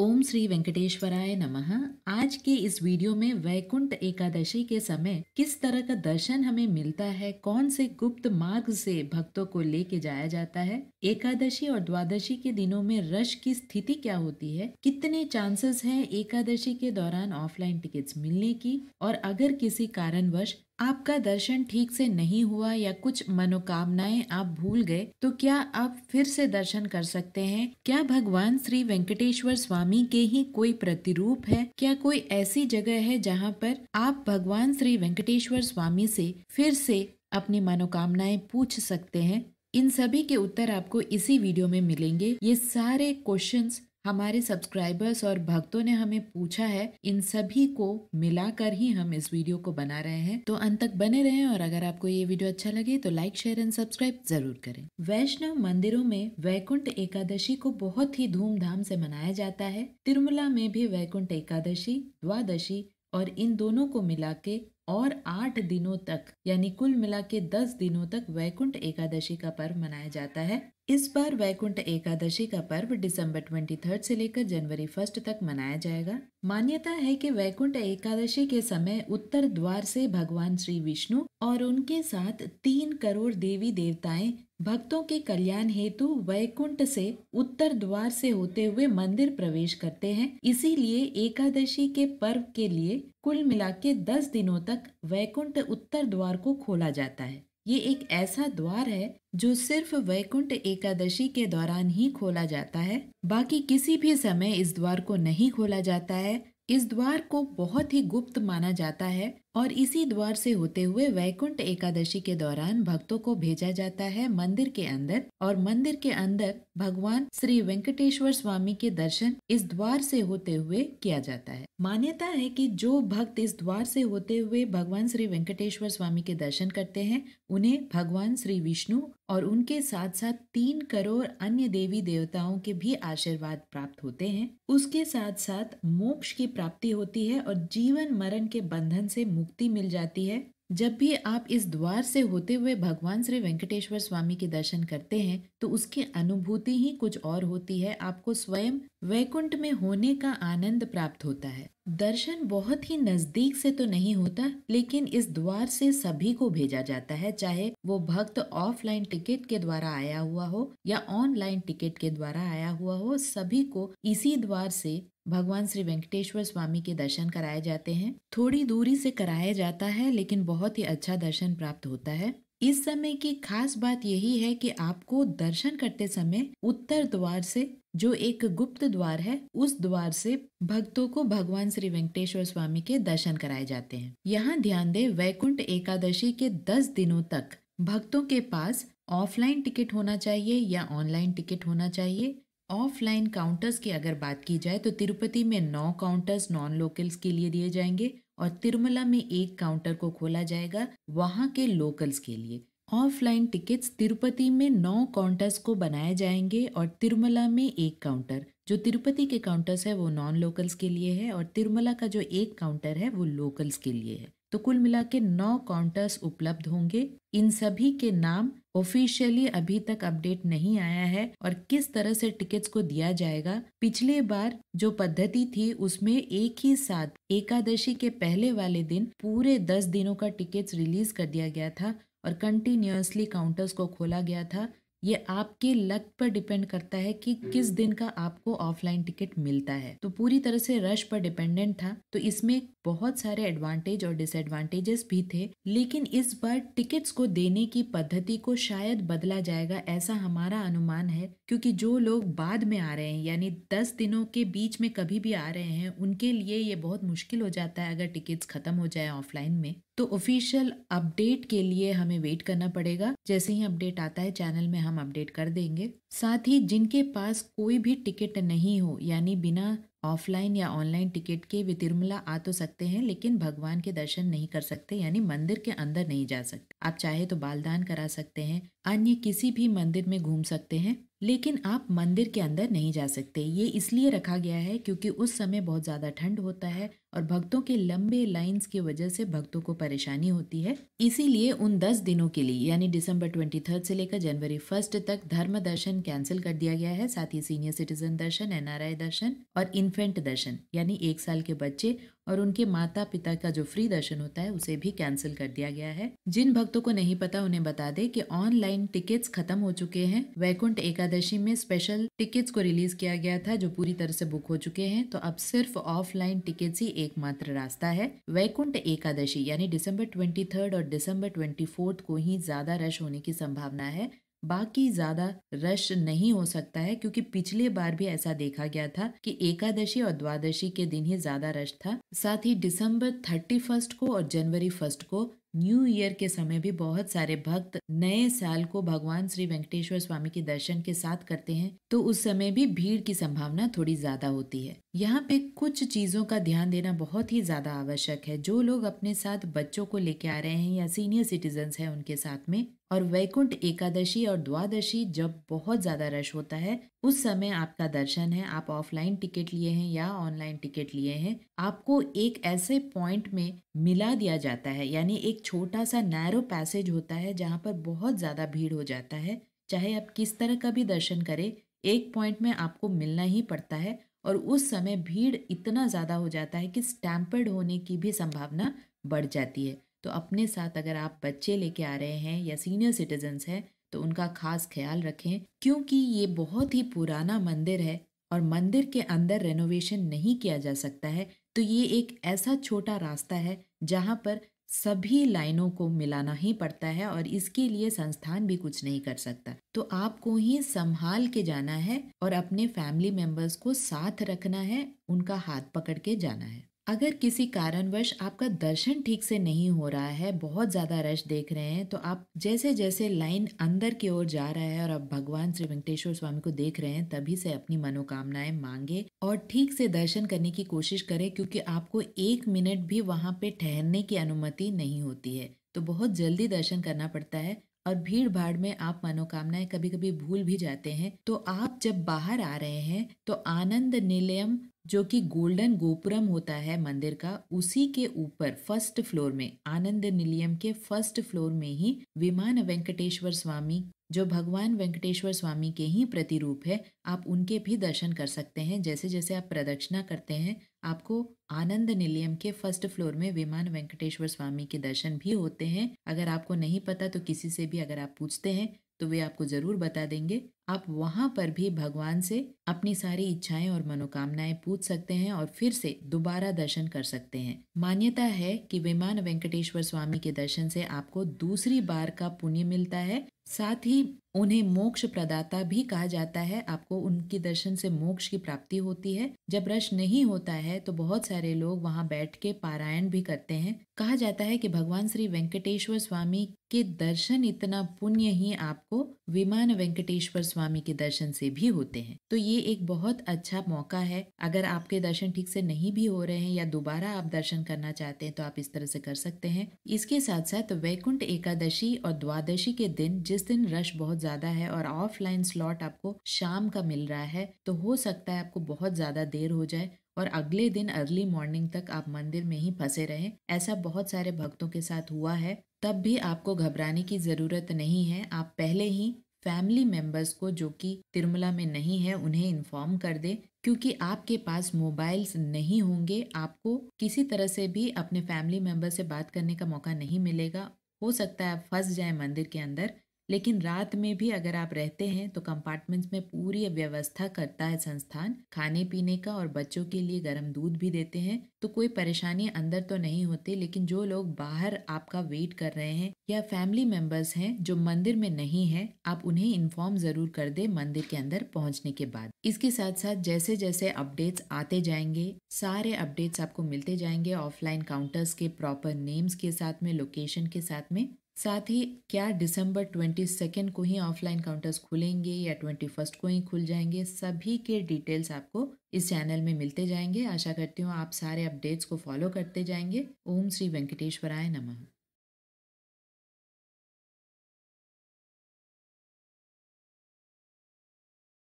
ओम श्री वेंकटेश्वराय नमः आज के इस वीडियो में वैकुंठ एकादशी के समय किस तरह का दर्शन हमें मिलता है कौन से गुप्त मार्ग से भक्तों को लेके जाया जाता है एकादशी और द्वादशी के दिनों में रश की स्थिति क्या होती है कितने चांसेस हैं एकादशी के दौरान ऑफलाइन टिकट्स मिलने की और अगर किसी कारणवश आपका दर्शन ठीक से नहीं हुआ या कुछ मनोकामनाएं आप भूल गए तो क्या आप फिर से दर्शन कर सकते हैं क्या भगवान श्री वेंकटेश्वर स्वामी के ही कोई प्रतिरूप है क्या कोई ऐसी जगह है जहाँ पर आप भगवान श्री वेंकटेश्वर स्वामी से फिर से अपनी मनोकामनाएं पूछ सकते हैं इन सभी के उत्तर आपको इसी वीडियो में मिलेंगे ये सारे क्वेश्चंस हमारे सब्सक्राइबर्स और भक्तों ने हमें पूछा है इन सभी को मिलाकर ही हम इस वीडियो को बना रहे हैं तो अंत तक बने रहें और अगर आपको ये वीडियो अच्छा लगे तो लाइक शेयर एंड सब्सक्राइब जरूर करें वैष्णव मंदिरों में वैकुंठ एकादशी को बहुत ही धूमधाम से मनाया जाता है तिरुमला में भी वैकुंठ एकादशी द्वादशी और इन दोनों को मिला के और आठ दिनों तक यानी कुल मिला के दस दिनों तक वैकुंठ एकादशी का पर्व मनाया जाता है इस बार वैकुंठ एकादशी का पर्व दिसंबर थर्ड से लेकर जनवरी फर्स्ट तक मनाया जाएगा मान्यता है कि वैकुंठ एकादशी के समय उत्तर द्वार से भगवान श्री विष्णु और उनके साथ तीन करोड़ देवी देवताएं भक्तों के कल्याण हेतु वैकुंठ से उत्तर द्वार से होते हुए मंदिर प्रवेश करते हैं इसीलिए एकादशी के पर्व के लिए कुल मिला के दस दिनों तक वैकुंठ उत्तर द्वार को खोला जाता है ये एक ऐसा द्वार है जो सिर्फ वैकुंठ एकादशी के दौरान ही खोला जाता है बाकी किसी भी समय इस द्वार को नहीं खोला जाता है इस द्वार को बहुत ही गुप्त माना जाता है और इसी द्वार से होते हुए वैकुंठ एकादशी के दौरान भक्तों को भेजा जाता है मंदिर के अंदर और मंदिर के अंदर भगवान श्री वेंकटेश्वर स्वामी के दर्शन इस द्वार से होते हुए किया जाता है मान्यता है कि जो भक्त इस द्वार से होते हुए भगवान श्री वेंकटेश्वर स्वामी के दर्शन करते हैं उन्हें भगवान श्री विष्णु और उनके साथ साथ तीन करोड़ अन्य देवी देवताओं के भी आशीर्वाद प्राप्त होते हैं उसके साथ साथ मोक्ष की प्राप्ति होती है और जीवन मरण के बंधन से मुक्त मुक्ति मिल जाती है जब भी आप इस द्वार से होते हुए भगवान श्री वेंकटेश्वर स्वामी के दर्शन करते हैं तो उसकी अनुभूति ही कुछ और होती है आपको स्वयं वैकुंठ में होने का आनंद प्राप्त होता है दर्शन बहुत ही नजदीक से तो नहीं होता लेकिन इस द्वार से सभी को भेजा जाता है चाहे वो भक्त ऑफलाइन टिकट के द्वारा आया हुआ हो या ऑनलाइन टिकट के द्वारा आया हुआ हो सभी को इसी द्वार से भगवान श्री वेंकटेश्वर स्वामी के दर्शन कराए जाते हैं थोड़ी दूरी से कराया जाता है लेकिन बहुत ही अच्छा दर्शन प्राप्त होता है इस समय की खास बात यही है कि आपको दर्शन करते समय उत्तर द्वार से जो एक गुप्त द्वार है उस द्वार से भक्तों को भगवान श्री वेंकटेश्वर स्वामी के दर्शन कराए जाते हैं यहाँ ध्यान दें वैकुंठ एकादशी के दस दिनों तक भक्तों के पास ऑफलाइन टिकट होना चाहिए या ऑनलाइन टिकट होना चाहिए ऑफलाइन काउंटर्स की अगर बात की जाए तो तिरुपति में नौ काउंटर्स नॉन लोकल्स के लिए दिए जाएंगे और तिरुमला में एक काउंटर को खोला जाएगा वहाँ के लोकल्स के लिए ऑफलाइन टिकट्स तिरुपति में नौ काउंटर्स को बनाए जाएंगे और तिरुमला में एक काउंटर जो तिरुपति के काउंटर्स है वो नॉन लोकल्स के लिए है और तिरुमला का जो एक काउंटर है वो लोकल्स के लिए है तो कुल मिला के नौ काउंटर्स उपलब्ध होंगे इन सभी के नाम ऑफिशियली अभी तक अपडेट नहीं आया है और किस तरह से टिकट्स को दिया जाएगा पिछले बार जो पद्धति थी उसमें एक ही साथ एकादशी के पहले वाले दिन पूरे दस दिनों का टिकट्स रिलीज कर दिया गया था और कंटिन्यूसली काउंटर्स को खोला गया था ये आपके लक पर डिपेंड करता है कि किस hmm. दिन का आपको ऑफलाइन टिकट मिलता है तो पूरी तरह से रश पर डिपेंडेंट था तो इसमें बहुत सारे एडवांटेज और डिसएडवांटेजेस भी थे लेकिन इस बार टिकट्स को देने की पद्धति को शायद बदला जाएगा ऐसा हमारा अनुमान है क्योंकि जो लोग बाद में आ रहे हैं यानी दस दिनों के बीच में कभी भी आ रहे हैं उनके लिए ये बहुत मुश्किल हो जाता है अगर टिकट्स खत्म हो जाए ऑफलाइन में तो ऑफिशियल अपडेट के लिए हमें वेट करना पड़ेगा जैसे ही अपडेट आता है चैनल में हम अपडेट कर देंगे साथ ही जिनके पास कोई भी टिकट नहीं हो यानी बिना ऑफलाइन या ऑनलाइन टिकट के वे तिरुमला आ तो सकते हैं लेकिन भगवान के दर्शन नहीं कर सकते यानी मंदिर के अंदर नहीं जा सकते आप चाहे तो बालदान करा सकते हैं अन्य किसी भी मंदिर में घूम सकते हैं लेकिन आप मंदिर के अंदर नहीं जा सकते ये इसलिए रखा गया है क्योंकि उस समय बहुत ज़्यादा ठंड होता है और भक्तों के लंबे लाइंस की वजह से भक्तों को परेशानी होती है इसीलिए उन दस दिनों के लिए यानी दिसंबर ट्वेंटी थर्ड से लेकर जनवरी फर्स्ट तक धर्म दर्शन कैंसिल कर दिया गया है साथ ही सीनियर सिटीजन दर्शन एनआरआई दर्शन और इन्फेंट दर्शन यानी एक साल के बच्चे और उनके माता पिता का जो फ्री दर्शन होता है उसे भी कैंसिल कर दिया गया है जिन भक्तों को नहीं पता उन्हें बता दे कि ऑनलाइन टिकट्स खत्म हो चुके हैं वैकुंठ एकादशी में स्पेशल टिकट्स को रिलीज किया गया था जो पूरी तरह से बुक हो चुके हैं तो अब सिर्फ ऑफलाइन टिकट्स ही एकमात्र रास्ता है वैकुंठ एकादशी यानी दिसंबर ट्वेंटी और दिसंबर ट्वेंटी को ही ज्यादा रश होने की संभावना है बाकी ज़्यादा रश नहीं हो सकता है क्योंकि पिछले बार भी ऐसा देखा गया था कि एकादशी और द्वादशी के दिन ही ज़्यादा रश था साथ ही दिसंबर थर्टी फर्स्ट को और जनवरी फर्स्ट को न्यू ईयर के समय भी बहुत सारे भक्त नए साल को भगवान श्री वेंकटेश्वर स्वामी के दर्शन के साथ करते हैं तो उस समय भी भीड़ की संभावना थोड़ी ज्यादा होती है यहाँ पे कुछ चीजों का ध्यान देना बहुत ही ज्यादा आवश्यक है जो लोग अपने साथ बच्चों को लेके आ रहे हैं या सीनियर सिटीजन है उनके साथ में और वैकुंठ एकादशी और द्वादशी जब बहुत ज़्यादा रश होता है उस समय आपका दर्शन है आप ऑफलाइन टिकट लिए हैं या ऑनलाइन टिकट लिए हैं आपको एक ऐसे पॉइंट में मिला दिया जाता है यानी एक छोटा सा नैरो पैसेज होता है जहाँ पर बहुत ज़्यादा भीड़ हो जाता है चाहे आप किस तरह का भी दर्शन करें एक पॉइंट में आपको मिलना ही पड़ता है और उस समय भीड़ इतना ज़्यादा हो जाता है कि स्टैम्पर्ड होने की भी संभावना बढ़ जाती है तो अपने साथ अगर आप बच्चे लेके आ रहे हैं या सीनियर सिटीजन्स हैं तो उनका खास ख्याल रखें क्योंकि ये बहुत ही पुराना मंदिर है और मंदिर के अंदर रेनोवेशन नहीं किया जा सकता है तो ये एक ऐसा छोटा रास्ता है जहाँ पर सभी लाइनों को मिलाना ही पड़ता है और इसके लिए संस्थान भी कुछ नहीं कर सकता तो आपको ही संभाल के जाना है और अपने फैमिली मेंबर्स को साथ रखना है उनका हाथ पकड़ के जाना है अगर किसी कारणवश आपका दर्शन ठीक से नहीं हो रहा है बहुत ज़्यादा रश देख रहे हैं तो आप जैसे जैसे लाइन अंदर की ओर जा रहा है और आप भगवान श्री वेंकटेश्वर स्वामी को देख रहे हैं तभी से अपनी मनोकामनाएं मांगे और ठीक से दर्शन करने की कोशिश करें क्योंकि आपको एक मिनट भी वहाँ पे ठहरने की अनुमति नहीं होती है तो बहुत जल्दी दर्शन करना पड़ता है और भीड़ भाड़ में आप मनोकामनाएं कभी कभी भूल भी जाते हैं तो आप जब बाहर आ रहे हैं तो आनंद निलयम जो कि गोल्डन गोपुरम होता है मंदिर का उसी के ऊपर फर्स्ट फ्लोर में आनंद निलियम के फर्स्ट फ्लोर में ही विमान वेंकटेश्वर स्वामी जो भगवान वेंकटेश्वर स्वामी के ही प्रतिरूप है आप उनके भी दर्शन कर सकते हैं जैसे जैसे आप प्रदक्षिणा करते हैं आपको आनंद निलियम के फर्स्ट फ्लोर में विमान वेंकटेश्वर स्वामी के दर्शन भी होते हैं अगर आपको नहीं पता तो किसी से भी अगर आप पूछते हैं तो वे आपको जरूर बता देंगे आप वहाँ पर भी भगवान से अपनी सारी इच्छाएं और मनोकामनाएं पूछ सकते हैं और फिर से दोबारा दर्शन कर सकते हैं मान्यता है कि विमान वेंकटेश्वर स्वामी के दर्शन से आपको दूसरी बार का पुण्य मिलता है साथ ही उन्हें मोक्ष प्रदाता भी कहा जाता है आपको उनके दर्शन से मोक्ष की प्राप्ति होती है जब रश नहीं होता है तो बहुत सारे लोग वहां बैठ के पारायण भी करते हैं कहा जाता है कि भगवान श्री वेंकटेश्वर स्वामी के दर्शन इतना पुण्य ही आपको विमान वेंकटेश्वर स्वामी के दर्शन से भी होते हैं तो ये एक बहुत अच्छा मौका है अगर आपके दर्शन ठीक से नहीं भी हो रहे हैं या दोबारा आप दर्शन करना चाहते हैं तो आप इस तरह से कर सकते हैं इसके साथ साथ वैकुंठ एकादशी और द्वादशी के दिन जिस दिन रश बहुत ज्यादा है और ऑफलाइन स्लॉट आपको शाम का मिल रहा है तो हो सकता है आपको बहुत ज्यादा देर हो जाए और अगले दिन अर्ली मॉर्निंग तक आप मंदिर में ही फंसे रहे ऐसा बहुत सारे भक्तों के साथ हुआ है तब भी आपको घबराने की ज़रूरत नहीं है आप पहले ही फैमिली मेंबर्स को जो कि तिरुमला में नहीं है उन्हें इन्फॉर्म कर दे क्योंकि आपके पास मोबाइल्स नहीं होंगे आपको किसी तरह से भी अपने फैमिली मेंबर से बात करने का मौका नहीं मिलेगा हो सकता है आप फंस जाए मंदिर के अंदर लेकिन रात में भी अगर आप रहते हैं तो कंपार्टमेंट्स में पूरी व्यवस्था करता है संस्थान खाने पीने का और बच्चों के लिए गर्म दूध भी देते हैं तो कोई परेशानी अंदर तो नहीं होती लेकिन जो लोग बाहर आपका वेट कर रहे हैं या फैमिली मेम्बर्स हैं जो मंदिर में नहीं है आप उन्हें इन्फॉर्म जरूर कर दे मंदिर के अंदर पहुंचने के बाद इसके साथ साथ जैसे जैसे अपडेट्स आते जाएंगे सारे अपडेट्स आपको मिलते जाएंगे ऑफलाइन काउंटर्स के प्रॉपर नेम्स के साथ में लोकेशन के साथ में साथ ही क्या दिसंबर ट्वेंटी सेकेंड को ही ऑफलाइन काउंटर्स खुलेंगे या ट्वेंटी फर्स्ट को ही खुल जाएंगे सभी के डिटेल्स आपको इस चैनल में मिलते जाएंगे आशा करती हूँ आप सारे अपडेट्स को फॉलो करते जाएंगे ओम श्री वेंकटेश्वराय नमः